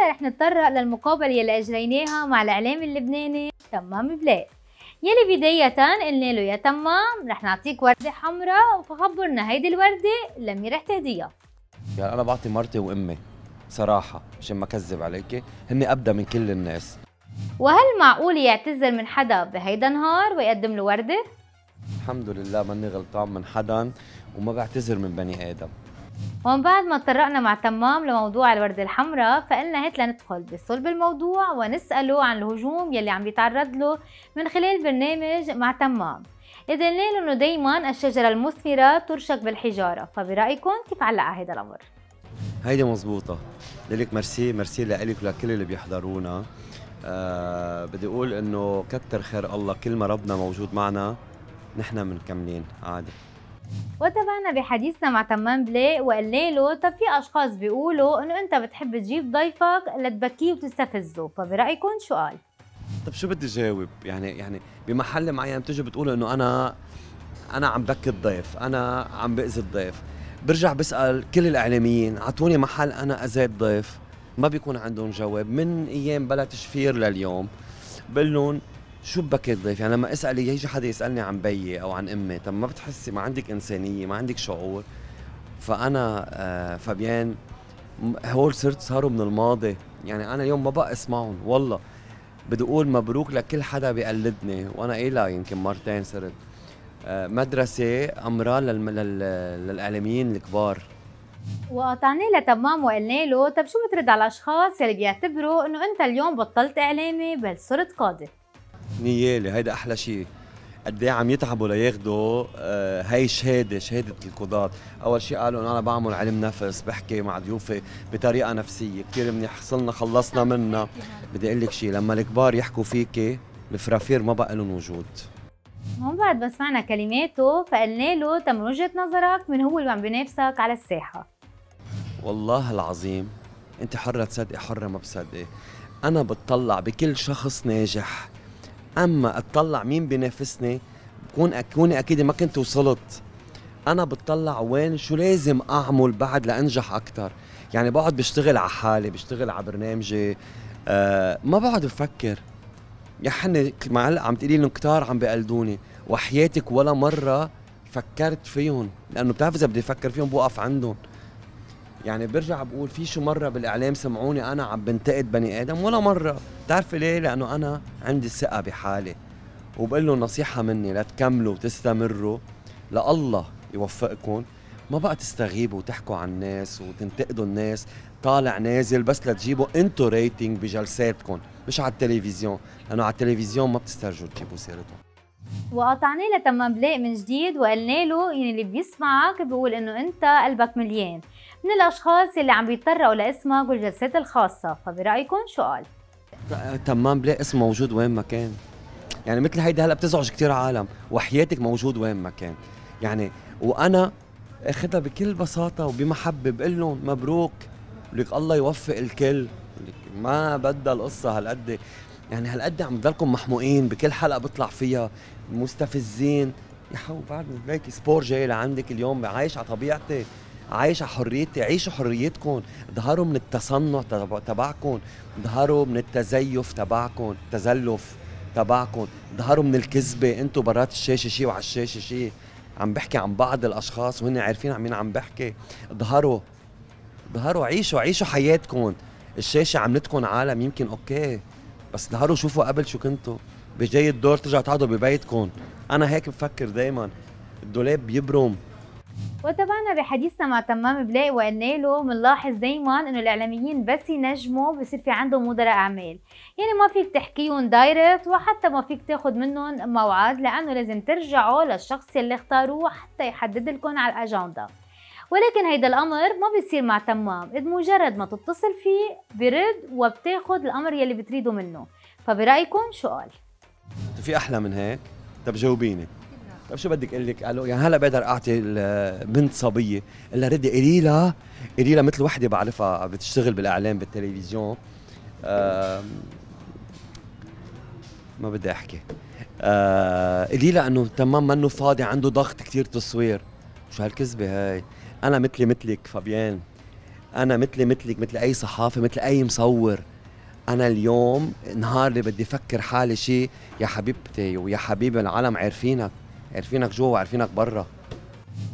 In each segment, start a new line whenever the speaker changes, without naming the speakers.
هلا رح نتطرق للمقابلة يلي أجريناها مع الإعلام اللبناني تمام بلاي يلي بداية قلنا له يا تمام رح نعطيك وردة حمراء فخبرنا هيدي الوردة لمين رح تهديها
يعني أنا بعطي مرتي وأمي صراحة مشان ما كذب عليكي هن أبدا من كل الناس
وهل معقول يعتذر من حدا بهيدا النهار ويقدم له وردة؟
الحمد لله ماني غلطان من حدا وما بعتذر من بني آدم
ومن بعد ما تطرقنا مع تمام لموضوع الوردة الحمراء فقلنا هات لندخل بصلب الموضوع ونسأله عن الهجوم يلي عم بيتعرض له من خلال برنامج مع تمام إذا له إنه دايما الشجرة المثمرة ترشق بالحجارة فبرأيكم كيف علق على هذا الأمر؟
هيدي مزبوطة لك مرسي مرسي لك ولكل اللي بيحضرونا آه بدي أقول إنه كتر خير الله كل ما ربنا موجود معنا نحن منكملين عادي
وتابعنا بحديثنا مع تمام بلاي وقلنا له طب في اشخاص بيقولوا انه انت بتحب تجيب ضيفك لتبكيه وتستفزه فبرايكم شو قال؟
طب شو بدي جاوب يعني يعني بمحل معين بتجي بتقول انه انا انا عم بكي الضيف انا عم باذي الضيف برجع بسال كل الاعلاميين اعطوني محل انا اذيت ضيف ما بيكون عندهم جواب من ايام بلا تشفير لليوم بقول لهم شو بكيت ضيف يعني لما اسال يجي حدا يسالني عن بيي او عن امي طب ما بتحسي ما عندك انسانيه ما عندك شعور فانا آه فابيان هول صرت صاروا من الماضي يعني انا اليوم ما بقى اسمعهم والله بدي اقول مبروك لكل حدا بيقلدني وانا قايلها يمكن مرتين صرت آه مدرسه امراه للم... لل... للاعلاميين الكبار
وقطعنا لتمام وقلنا له طب شو بترد على الاشخاص اللي بيعتبروا انه انت اليوم بطلت اعلامي بل صرت قاضي
نيالي هيدا احلى شيء قد ايه عم يتعبوا لياخذوا آه هي شهاده شهاده القضاة اول شيء قالوا انه انا بعمل علم نفس بحكي مع ضيوفي بطريقه نفسيه كثير منيح حصلنا خلصنا منها بدي اقول لك شيء لما الكبار يحكوا فيكي الفرافير ما بقى لهم وجود
هون بعد ما سمعنا كلماته فقلنا له تم من وجهه نظرك من هو اللي عم بينافسك على الساحه
والله العظيم انت حره تصدقي حره ما بصدقي انا بتطلع بكل شخص ناجح اما اطلع مين بينافسني بكون اكوني اكيد ما كنت وصلت انا بتطلع وين شو لازم اعمل بعد لانجح اكثر يعني بقعد بشتغل على حالي بشتغل على برنامجي أه ما بقعد بفكر يا حني مع عم تقولي لهم كتار عم بقلدوني وحياتك ولا مره فكرت فيهم لانه بتعرف اذا بدي افكر فيهم بوقف عندهم يعني برجع بقول في شو مره بالاعلام سمعوني انا عم بنتقد بني ادم ولا مره بتعرفي ليه لانه انا عندي ثقه بحالي وبقول له نصيحه مني لتكملوا وتستمروا لله يوفقكم ما بقى تستغيبوا وتحكوا عن الناس وتنتقدوا الناس طالع نازل بس لتجيبوا انتو ريتنج بجلساتكم مش على التلفزيون لانه على التلفزيون ما بتسترجوا تجيبوا سيرتهم
وقطعنا لتمام بلاق من جديد وقلنا له يعني اللي بيسمعك بيقول انه انت قلبك مليان من الاشخاص اللي عم بيتطرقوا لاسمها والجلسات الخاصه فبرايكم شو قال
تمام بلاقي اسمه موجود وين ما كان يعني مثل هيدي هلا بتزعج كثير عالم وحياتك موجود وين ما كان يعني وانا اخذها بكل بساطه وبمحبه بقول لهم مبروك لك الله يوفق الكل لك ما بدها القصه هالقد يعني هالقد عم تضلكم محموقين بكل حلقه بطلع فيها مستفزين يا حو بعد هيك سبور جاي لعندك اليوم عايش على طبيعتي عايشه حريتي عيشوا حريتكم اظهروا من التصنع تبعكم اظهروا من التزيف تبعكم التزلف تبعكم اظهروا من الكذبه انتم برات الشاشه شيء وعلى الشاشه شيء عم بحكي عن بعض الاشخاص وهن عارفين عن مين عم بحكي اظهروا اظهروا عيشوا عيشوا حياتكم الشاشه عملتكم عالم يمكن اوكي بس اظهروا شوفوا قبل شو كنتوا بجاي الدور ترجعوا تقعدوا ببيتكم انا هيك بفكر دايما الدولاب بيبرم
وتابعنا بحديثنا مع تمام بلاي وقلنا له بنلاحظ دايما انه الاعلاميين بس ينجموا بصير في عندهم مدراء اعمال يعني ما فيك تحكيهم دايركت وحتى ما فيك تاخذ منهم موعد لانه لازم ترجعوا للشخص اللي اختاروه حتى يحدد لكم على الاجنده ولكن هيدا الامر ما بيصير مع تمام اذ مجرد ما تتصل فيه برد وبتاخد الامر يلي بتريده منه فبرايكم شو قال
في احلى من هيك طب جاوبيني طيب شو بدك اقول لك؟ قالوا يعني هلا بقدر اعطي بنت صبيه، الا ردي قولي لها قولي لها مثل وحده بعرفها بتشتغل بالاعلام بالتلفزيون آه، ما بدي احكي قولي آه، لها انه تمام منه فاضي عنده ضغط كثير تصوير شو هالكذبه هاي؟ انا مثلي مثلك فابيان انا مثلي مثلك مثل اي صحافي مثل اي مصور انا اليوم نهار اللي بدي افكر حالي شيء يا حبيبتي ويا حبيبي العالم عارفينك عارفينك جوا وعارفينك برا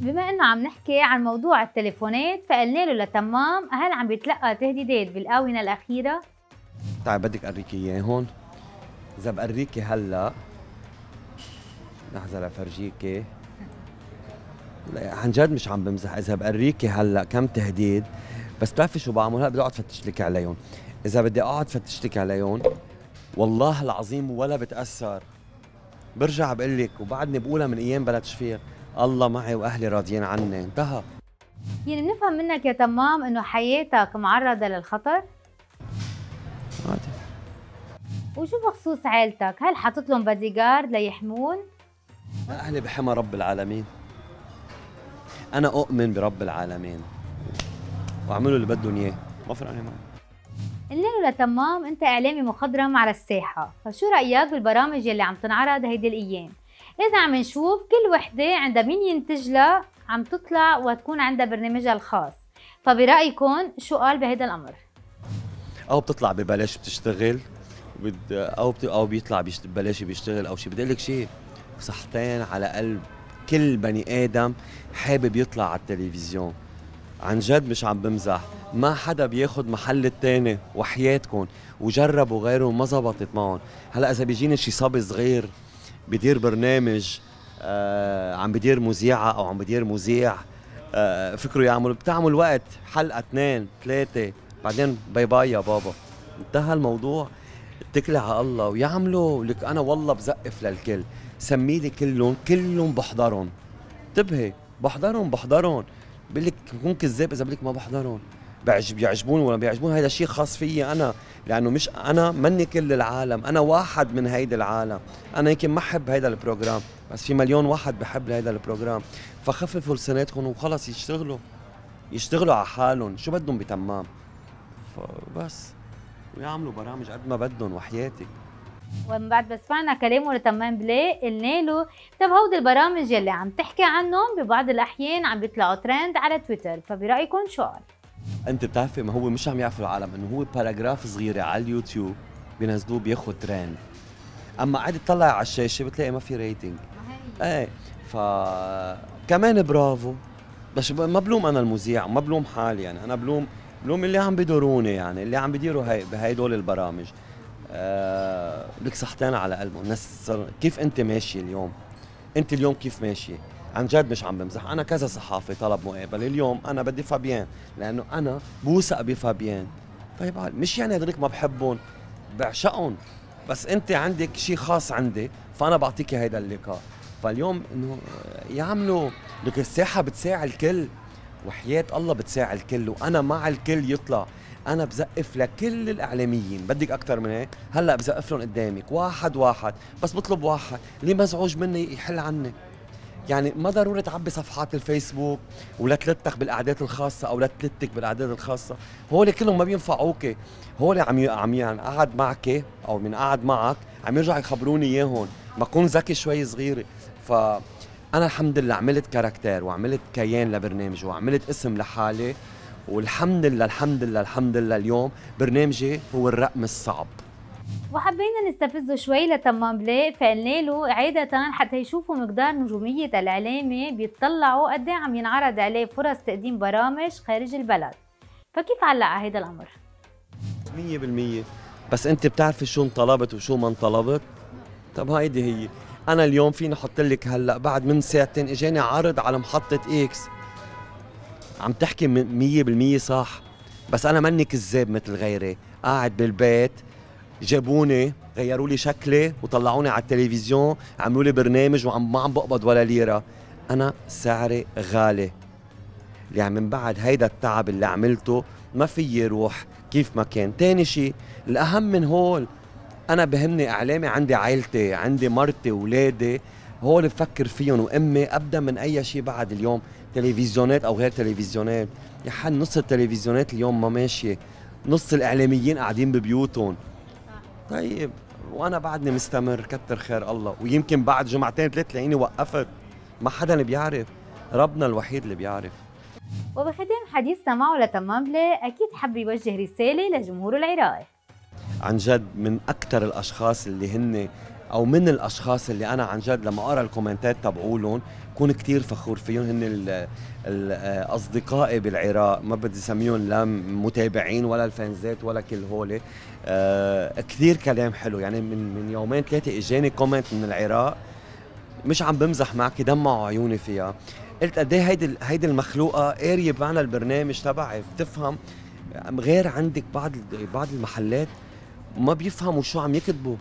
بما انه عم نحكي عن موضوع التليفونات فقلنا له لتمام هل عم بيتلقى تهديدات بالاونه الاخيره؟
تعي بدك اريكي اياه هون اذا بقريكي هلا لحظه لفرجيكي عن جد مش عم بمزح اذا بقريكي هلا كم تهديد بس بتعرفي شو بعمل هلا بدي اقعد فتش لك عليهم اذا بدي اقعد فتش لك عليهم والله العظيم ولا بتاثر برجع بقول لك وبعدني بقولها من ايام بلا تشفير الله معي واهلي راضيين عني انتهى
يعني بنفهم منك يا تمام انه حياتك معرضه للخطر عادي وشو بخصوص عائلتك هل حاطط لهم بادي جارد ليحمون
اهلي بحمى رب العالمين انا اؤمن برب العالمين واعملوا اللي بدهم اياه ما فرقني معي
الليلة لتمام انت اعلامي مخضرم على الساحة فشو رأيك بالبرامج يلي عم تنعرض هيدي الايام اذا عم نشوف كل وحدة عندها مين ينتج لها عم تطلع وتكون عندها برنامجها الخاص فبرأيكم شو قال بهيدا الامر
او بتطلع ببلاش بتشتغل او او بيطلع ببلاش بيشتغل او شيء بدي اقول لك شيء صحتين على قلب كل بني ادم حابب يطلع على التلفزيون عن جد مش عم بمزح ما حدا بياخد محل التاني وحياتكم وجربوا غيره وما زبطت معهم هلا اذا بيجيني شي صبي صغير بدير برنامج آه عم بدير مذيعه او عم بدير مذيع آه فكروا يعمل بتعمل وقت حلقه اثنين ثلاثه بعدين باي باي يا بابا انتهى الموضوع اتكلي على الله ويعملوا لك انا والله بزقف للكل سميلي كلهم كلهم بحضرهم انتبهي بحضرهم بحضرهم بقول لك ممكن كذاب اذا بقول ما بحضرهم بيعجب بيعجبوني ولا بيعجبوني هذا شيء خاص فيي انا لانه مش انا مني كل العالم انا واحد من هيدا العالم انا يمكن ما حب هيدا البروجرام بس في مليون واحد بحب هيدا البروجرام فخففوا لساناتكم وخلص يشتغلوا يشتغلوا على حالهم شو بدهم بتمام فبس ويعملوا برامج قد ما بدهم وحياتك
ومن بعد ما سمعنا كلامه لتمام بلاي قلنا له طب هود البرامج يلي عم تحكي عنهم ببعض الاحيان عم بيطلعوا ترند على تويتر فبرايكم شو قال؟
انت بتعرفي ما هو مش عم يعرف العالم انه هو باراجراف صغيره على اليوتيوب بينزلوه بياخذ ترند اما قاعد تطلع على الشاشه بتلاقي ما في ريتنج ايه ف كمان برافو بس ما بلوم انا المذيع ما بلوم حالي يعني انا بلوم بلوم اللي عم بدوروني يعني اللي عم بديروا هي بهدول البرامج آه، لك صحتين على قلبه الناس كيف انت ماشي اليوم انت اليوم كيف ماشي عن جد مش عم بمزح انا كذا صحافي طلب مقابله اليوم انا بدي فابيان لانه انا بوثق بفابيان طيب مش يعني هذولك ما بحبهم بعشقهم بس انت عندك شيء خاص عندي فانا بعطيك هيدا اللقاء فاليوم انه يعملوا لك الساحه بتساع الكل وحياه الله بتساع الكل وانا مع الكل يطلع انا بزقف لكل الاعلاميين بدك اكثر من هيك هلا بزقف لهم قدامك واحد واحد بس بطلب واحد اللي مزعوج مني يحل عني يعني ما ضروري تعبي صفحات الفيسبوك ولا تلتك بالاعداد الخاصه او لا تلتك بالاعداد الخاصه هول كلهم ما بينفعوك هول عم عم يعني قعد معك او من قعد معك عم يرجع يخبروني اياهم كون ذكي شوي صغيره ف انا الحمد لله عملت كاركتير وعملت كيان لبرنامج وعملت اسم لحالي والحمد لله الحمد لله الحمد لله اليوم برنامجي هو الرقم الصعب
وحبينا نستفزه شوي لتمام بلاي فقلنا له عادة حتى يشوفوا مقدار نجومية الإعلامي بيطلعوا قد إيه عم ينعرض عليه فرص تقديم برامج خارج البلد فكيف علق على هذا الأمر؟
100% بس أنت بتعرفي شو انطلبت وشو ما انطلبت؟ طب هيدي هي أنا اليوم فيني أحط لك هلا بعد من ساعتين إجاني عرض على محطة إكس عم تحكي مية بالمية صح بس أنا ماني كذاب مثل غيري قاعد بالبيت جابوني غيروا لي شكلي وطلعوني على التلفزيون عملوا لي برنامج وعم ما عم بقبض ولا ليره انا سعري غالي يعني من بعد هيدا التعب اللي عملته ما فيي روح كيف ما كان تاني شيء الاهم من هول انا بهمني اعلامي عندي عائلتي عندي مرتي ولادي هول بفكر فيهم وامي ابدا من اي شيء بعد اليوم تلفزيونات او غير تلفزيونات يا حن نص التلفزيونات اليوم ما ماشيه نص الاعلاميين قاعدين ببيوتهم طيب وانا بعدني مستمر كتر خير الله ويمكن بعد جمعتين ثلاث تلاقيني وقفت ما حدا بيعرف ربنا الوحيد اللي بيعرف
وبختام حديثنا معه لتماملة أكيد حب يوجه رسالة لجمهوره العراقي
عن جد من أكثر الأشخاص اللي هن او من الاشخاص اللي انا عن جد لما اقرا الكومنتات تبعولهم كون كتير فخور فيهم هن اصدقائي بالعراق ما بدي اسميهم لا متابعين ولا الفانزات ولا كل هول آه كثير كلام حلو يعني من من يومين ثلاثه اجاني كومنت من العراق مش عم بمزح معك دمعوا عيوني فيها قلت قد ايه هيدي هيدي المخلوقه قاريه بمعنى البرنامج تبعي بتفهم غير عندك بعض بعض المحلات ما بيفهموا شو عم يكتبوا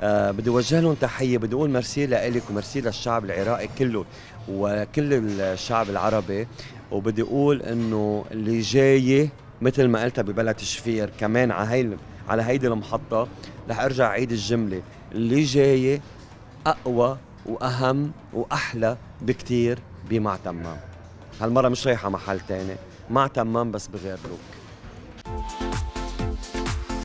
أه بدي وجه لهم تحيه بدي اقول ميرسي لك وميرسي للشعب العراقي كله وكل الشعب العربي وبدي اقول انه اللي جايه مثل ما قلتها ببلد تشفير كمان على هي على هيدي المحطه رح ارجع اعيد الجمله اللي جايه اقوى واهم واحلى بكتير بمع تمام هالمره مش رايحه محل تاني مع تمام بس بغير لوك